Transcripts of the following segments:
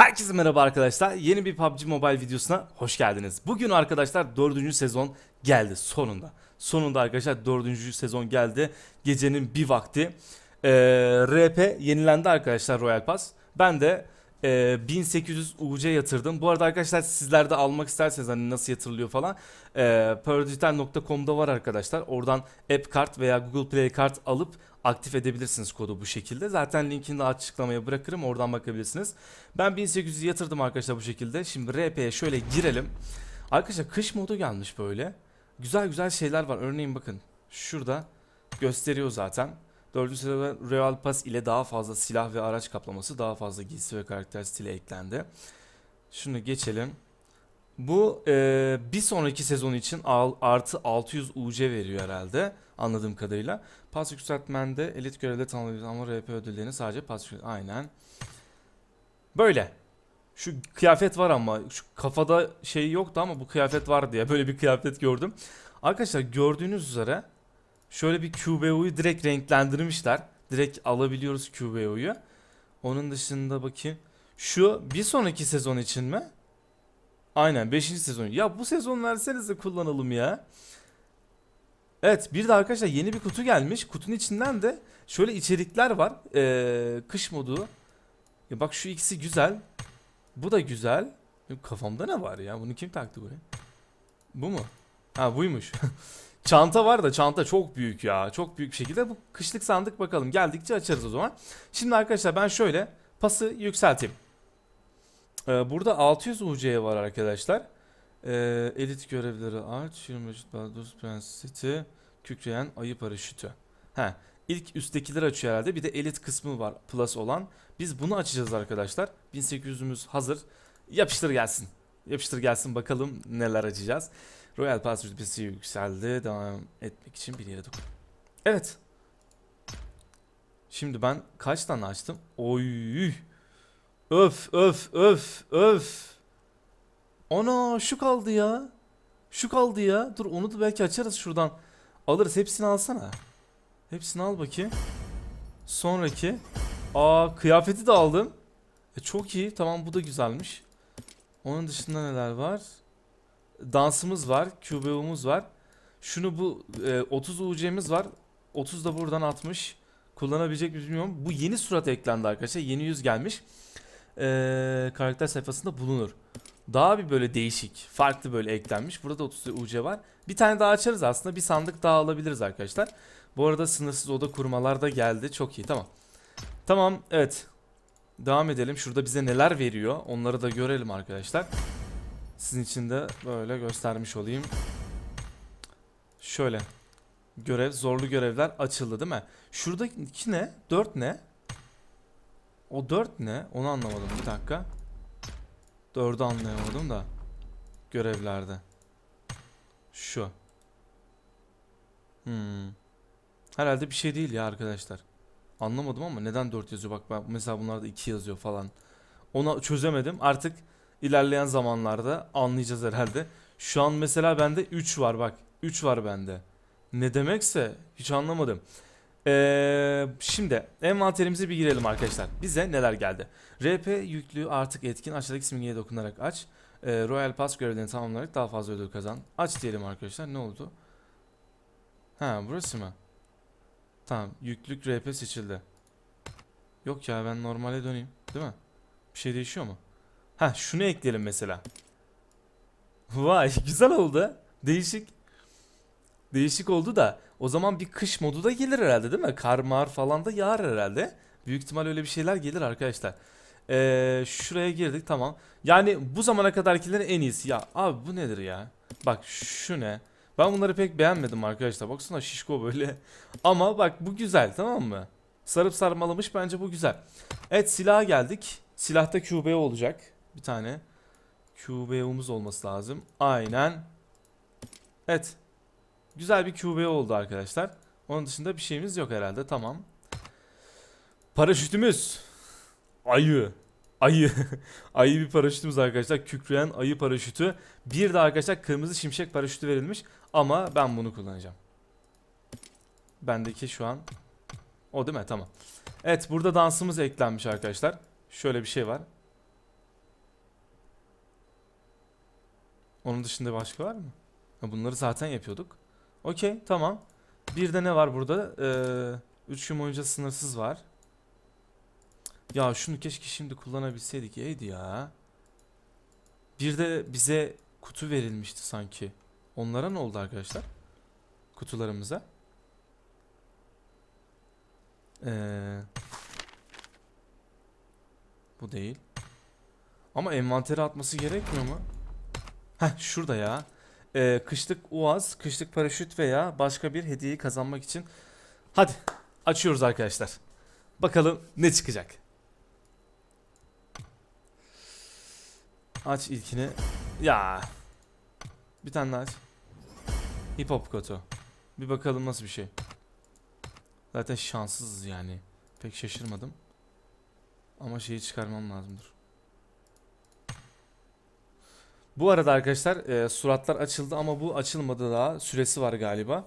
Herkese merhaba arkadaşlar. Yeni bir PUBG Mobile videosuna hoş geldiniz. Bugün arkadaşlar 4. sezon geldi sonunda. Sonunda arkadaşlar 4. sezon geldi. Gecenin bir vakti. Ee, RP yenilendi arkadaşlar Royal Pass. Ben de e, 1800 UC yatırdım. Bu arada arkadaşlar sizler de almak isterseniz hani nasıl yatırılıyor falan e, ee, paradigital.com'da var arkadaşlar. Oradan app kart veya Google Play kart alıp aktif edebilirsiniz kodu bu şekilde. Zaten linkini de açıklamaya bırakırım oradan bakabilirsiniz. Ben 1800 yatırdım arkadaşlar bu şekilde. Şimdi RP'ye şöyle girelim. Arkadaşlar kış modu gelmiş böyle. Güzel güzel şeyler var. Örneğin bakın şurada gösteriyor zaten. Dördüncü sırada Real Pass ile daha fazla silah ve araç kaplaması, daha fazla giysi ve karakter stili eklendi. Şunu geçelim. Bu e, bir sonraki sezon için artı 600 UC veriyor herhalde anladığım kadarıyla. Pas yükseltmende elit görevde tanımlıyor ama RP ödüllerini sadece pas Aynen. Böyle. Şu kıyafet var ama şu kafada şey yoktu ama bu kıyafet vardı ya. Böyle bir kıyafet gördüm. Arkadaşlar gördüğünüz üzere Şöyle bir QBO'yu direkt renklendirmişler. Direkt alabiliyoruz QBO'yu. Onun dışında bakayım. Şu bir sonraki sezon için mi? Aynen 5. sezon. Ya bu sezon verseniz de kullanalım ya. Evet bir de arkadaşlar yeni bir kutu gelmiş. Kutunun içinden de şöyle içerikler var. Ee, kış modu. Ya bak şu ikisi güzel. Bu da güzel. Kafamda ne var ya? Bunu kim taktı buraya? Bu mu? Ha buymuş. Çanta var da çanta çok büyük ya. Çok büyük bir şekilde. Bu kışlık sandık bakalım. Geldikçe açarız o zaman. Şimdi arkadaşlar ben şöyle pası yükselteyim. Ee, burada 600 UC var arkadaşlar. Ee, elit görevleri art. Yürümüşt Baldur Prensiti. Kükreyen ayı paraşütü. He. İlk üsttekiler açıyor herhalde. Bir de elit kısmı var plus olan. Biz bunu açacağız arkadaşlar. 1800'ümüz hazır. Yapıştır gelsin. Yapıştır gelsin bakalım neler açacağız. Royal Pass rütbesi yükseldi. Devam etmek için bir yere dokun. Evet. Şimdi ben kaç tane açtım? Oy. Öf öf öf öf. Ana şu kaldı ya. Şu kaldı ya. Dur onu da belki açarız şuradan. Alırız hepsini alsana. Hepsini al bakayım. Sonraki. Aa kıyafeti de aldım. E, çok iyi. Tamam bu da güzelmiş. Onun dışında neler var? dansımız var. QBU'muz var. Şunu bu e, 30 UC'miz var. 30 da buradan 60. Kullanabilecek mi bilmiyorum. Bu yeni surat eklendi arkadaşlar. Yeni yüz gelmiş. E, karakter sayfasında bulunur. Daha bir böyle değişik, farklı böyle eklenmiş. Burada 30 UC var. Bir tane daha açarız aslında. Bir sandık daha alabiliriz arkadaşlar. Bu arada sınırsız oda kurmalar da geldi. Çok iyi tamam. Tamam evet. Devam edelim. Şurada bize neler veriyor onları da görelim arkadaşlar. Sizin için de böyle göstermiş olayım. Şöyle. Görev, zorlu görevler açıldı değil mi? Şuradaki ne? 4 ne? O 4 ne? Onu anlamadım bir dakika. 4'ü anlayamadım da. Görevlerde. Şu. Hmm. Herhalde bir şey değil ya arkadaşlar. Anlamadım ama neden 4 yazıyor bak ben mesela bunlarda 2 yazıyor falan. Ona çözemedim. Artık ilerleyen zamanlarda anlayacağız herhalde. Şu an mesela bende 3 var bak. 3 var bende. Ne demekse hiç anlamadım. Ee, şimdi envanterimize bir girelim arkadaşlar. Bize neler geldi? RP yüklü artık etkin aşağıdaki simgeye dokunarak aç. Ee, Royal Pass görevlerini tamamlayarak daha fazla ödül kazan. Aç diyelim arkadaşlar. Ne oldu? Ha burası mı? Tamam yüklük RP seçildi. Yok ya ben normale döneyim. Değil mi? Bir şey değişiyor mu? Ha şunu ekleyelim mesela. Vay güzel oldu. Değişik. Değişik oldu da o zaman bir kış modu da gelir herhalde değil mi? Kar mar falan da yağar herhalde. Büyük ihtimal öyle bir şeyler gelir arkadaşlar. Ee, şuraya girdik tamam. Yani bu zamana kadarkilerin en iyisi. Ya abi bu nedir ya? Bak şu ne? Ben bunları pek beğenmedim arkadaşlar. Baksana şişko böyle. Ama bak bu güzel tamam mı? Sarıp sarmalamış bence bu güzel. Evet silaha geldik. Silahta QB olacak. Bir tane QBO'muz olması lazım. Aynen. Evet. Güzel bir QBO oldu arkadaşlar. Onun dışında bir şeyimiz yok herhalde. Tamam. Paraşütümüz. Ayı. Ayı. ayı bir paraşütümüz arkadaşlar. Kükreyen ayı paraşütü. Bir de arkadaşlar kırmızı şimşek paraşütü verilmiş. Ama ben bunu kullanacağım. Bendeki şu an. O değil mi? Tamam. Evet burada dansımız eklenmiş arkadaşlar. Şöyle bir şey var. Onun dışında başka var mı? bunları zaten yapıyorduk. Okey tamam. Bir de ne var burada? Ee, 3 gün boyunca sınırsız var. Ya şunu keşke şimdi kullanabilseydik. İyiydi ya. Bir de bize kutu verilmişti sanki. Onlara ne oldu arkadaşlar? Kutularımıza. Ee, bu değil. Ama envantere atması gerekmiyor mu? Heh şurada ya. Ee, kışlık uaz, kışlık paraşüt veya başka bir hediyeyi kazanmak için. Hadi açıyoruz arkadaşlar. Bakalım ne çıkacak. Aç ilkini. Ya. Bir tane daha aç. Hip hop kotu. Bir bakalım nasıl bir şey. Zaten şanssız yani. Pek şaşırmadım. Ama şeyi çıkarmam lazımdır. Bu arada arkadaşlar e, suratlar açıldı ama bu açılmadı daha. Süresi var galiba.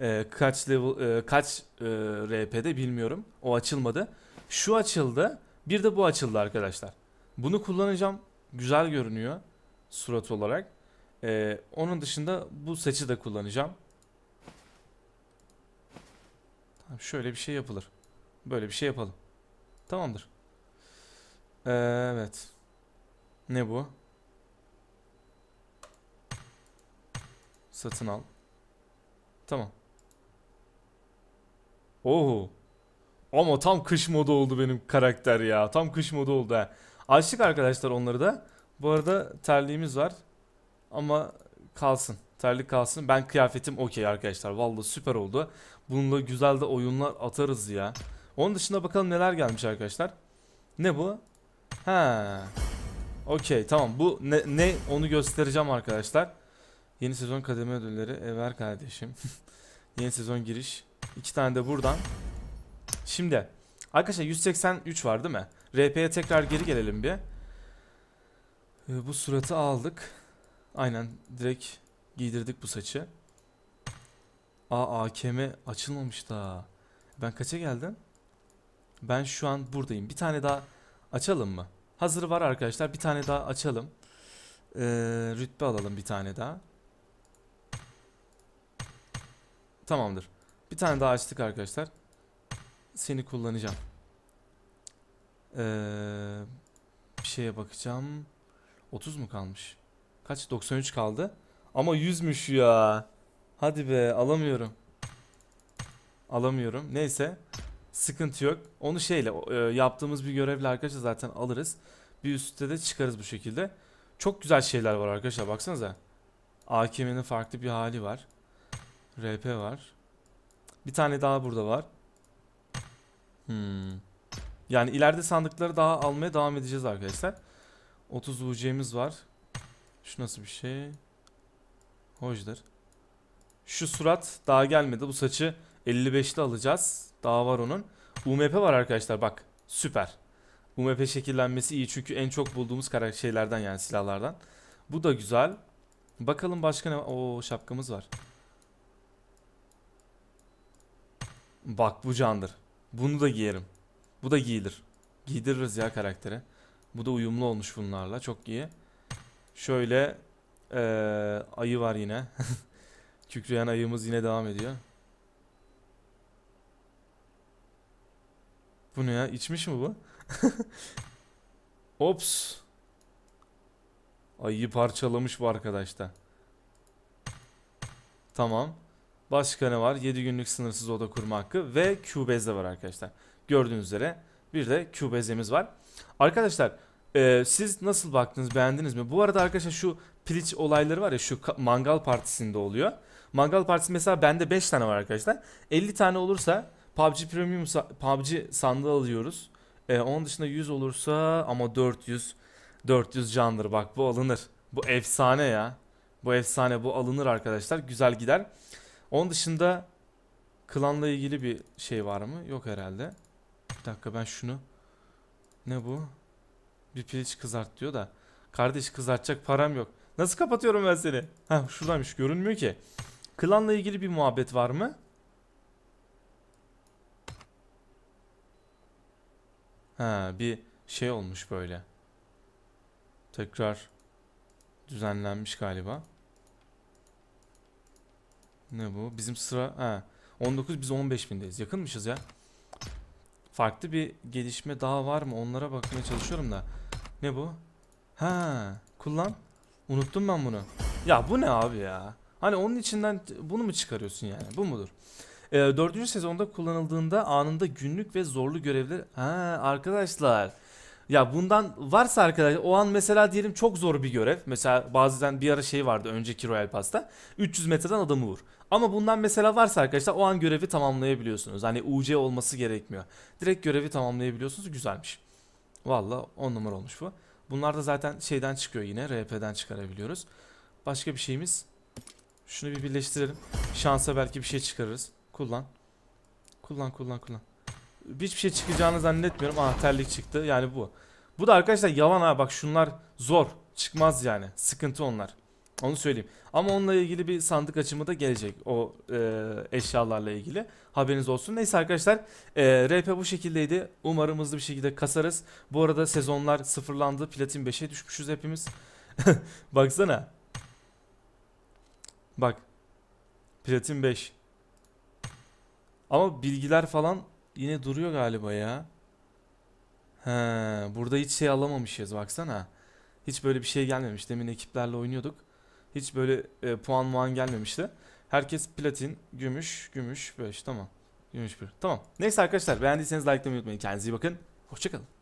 E, kaç level e, kaç e, RP'de bilmiyorum. O açılmadı. Şu açıldı. Bir de bu açıldı arkadaşlar. Bunu kullanacağım. Güzel görünüyor surat olarak. E, onun dışında bu seçi de kullanacağım. Tamam, şöyle bir şey yapılır. Böyle bir şey yapalım. Tamamdır. E, evet. Ne bu? Satın al. Tamam. Oho. Ama tam kış modu oldu benim karakter ya. Tam kış modu oldu ha. Açtık arkadaşlar onları da. Bu arada terliğimiz var. Ama kalsın. Terlik kalsın. Ben kıyafetim okey arkadaşlar. Vallahi süper oldu. Bununla güzel de oyunlar atarız ya. Onun dışında bakalım neler gelmiş arkadaşlar. Ne bu? Ha. Okey tamam. Bu ne, ne onu göstereceğim arkadaşlar. Yeni sezon kademe ödülleri. E ver kardeşim. Yeni sezon giriş. İki tane de buradan. Şimdi. Arkadaşlar 183 var değil mi? RP'ye tekrar geri gelelim bir. Ee, bu suratı aldık. Aynen direkt giydirdik bu saçı. Aa AKM açılmamış daha. Ben kaça geldim? Ben şu an buradayım. Bir tane daha açalım mı? Hazır var arkadaşlar. Bir tane daha açalım. Ee, rütbe alalım bir tane daha. Tamamdır. Bir tane daha açtık arkadaşlar. Seni kullanacağım. Ee, bir şeye bakacağım. 30 mu kalmış? Kaç? 93 kaldı. Ama 100'müş ya. Hadi be alamıyorum. Alamıyorum. Neyse. Sıkıntı yok. Onu şeyle e, yaptığımız bir görevle arkadaşlar zaten alırız. Bir üstte de çıkarız bu şekilde. Çok güzel şeyler var arkadaşlar baksanıza. AKM'nin farklı bir hali var. RP var. Bir tane daha burada var. Hmm. Yani ileride sandıkları daha almaya devam edeceğiz arkadaşlar. 30 UC'miz var. Şu nasıl bir şey? Hoşdur. Şu surat daha gelmedi. Bu saçı 55'te alacağız. Daha var onun. UMP var arkadaşlar bak. Süper. UMP şekillenmesi iyi çünkü en çok bulduğumuz şeylerden yani silahlardan. Bu da güzel. Bakalım başka ne? O şapkamız var. Bak bu candır. Bunu da giyerim. Bu da giyilir. Giydiririz ya karaktere. Bu da uyumlu olmuş bunlarla. Çok iyi. Şöyle ee, ayı var yine. Kükreyen ayımız yine devam ediyor. Bu ne ya? İçmiş mi bu? Ops. Ayıyı parçalamış bu arkadaşta. Tamam. Başkanı var. 7 günlük sınırsız oda kurma hakkı ve Cubase'de var arkadaşlar. Gördüğünüz üzere bir de Cubase'imiz var. Arkadaşlar e, siz nasıl baktınız beğendiniz mi? Bu arada arkadaşlar şu piliç olayları var ya şu mangal partisinde oluyor. Mangal partisi mesela bende 5 tane var arkadaşlar. 50 tane olursa PUBG Premium PUBG sandığı alıyoruz. E, onun dışında 100 olursa ama 400 400 candır bak bu alınır. Bu efsane ya. Bu efsane bu alınır arkadaşlar. Güzel gider. Onun dışında klanla ilgili bir şey var mı? Yok herhalde. Bir dakika ben şunu. Ne bu? Bir piliç kızart diyor da. Kardeş kızartacak param yok. Nasıl kapatıyorum ben seni? Ha şuradaymış görünmüyor ki. Klanla ilgili bir muhabbet var mı? Ha bir şey olmuş böyle. Tekrar düzenlenmiş galiba. Ne bu? Bizim sıra... Ha. 19 biz 15 bindeyiz. Yakınmışız ya. Farklı bir gelişme daha var mı? Onlara bakmaya çalışıyorum da. Ne bu? Ha, kullan. Unuttum ben bunu. Ya bu ne abi ya? Hani onun içinden bunu mu çıkarıyorsun yani? Bu mudur? Ee, dördüncü sezonda kullanıldığında anında günlük ve zorlu görevler... Ha arkadaşlar. Ya bundan varsa arkadaşlar o an mesela diyelim çok zor bir görev. Mesela bazen bir ara şey vardı önceki Royal Pass'ta. 300 metreden adamı vur. Ama bundan mesela varsa arkadaşlar o an görevi tamamlayabiliyorsunuz. Hani UC olması gerekmiyor. Direkt görevi tamamlayabiliyorsunuz. Güzelmiş. Valla 10 numara olmuş bu. Bunlar da zaten şeyden çıkıyor yine. RP'den çıkarabiliyoruz. Başka bir şeyimiz. Şunu bir birleştirelim. Şansa belki bir şey çıkarırız. Kullan. Kullan kullan kullan. Hiçbir şey çıkacağını zannetmiyorum. Aha terlik çıktı. Yani bu. Bu da arkadaşlar yalan ha bak şunlar zor. Çıkmaz yani. Sıkıntı onlar. Onu söyleyeyim. Ama onunla ilgili bir sandık açımı da gelecek. O e, eşyalarla ilgili. Haberiniz olsun. Neyse arkadaşlar. E, RP bu şekildeydi. Umarım hızlı bir şekilde kasarız. Bu arada sezonlar sıfırlandı. Platin 5'e düşmüşüz hepimiz. Baksana. Bak. Platin 5. Ama bilgiler falan yine duruyor galiba ya. He, burada hiç şey alamamışız baksana. Hiç böyle bir şey gelmemiş. Demin ekiplerle oynuyorduk. Hiç böyle e, puan muan gelmemişti. Herkes platin, gümüş, gümüş, işte tamam. Gümüş bir. Tamam. Neyse arkadaşlar beğendiyseniz likelamayı unutmayın. Kendinize iyi bakın. Hoşçakalın.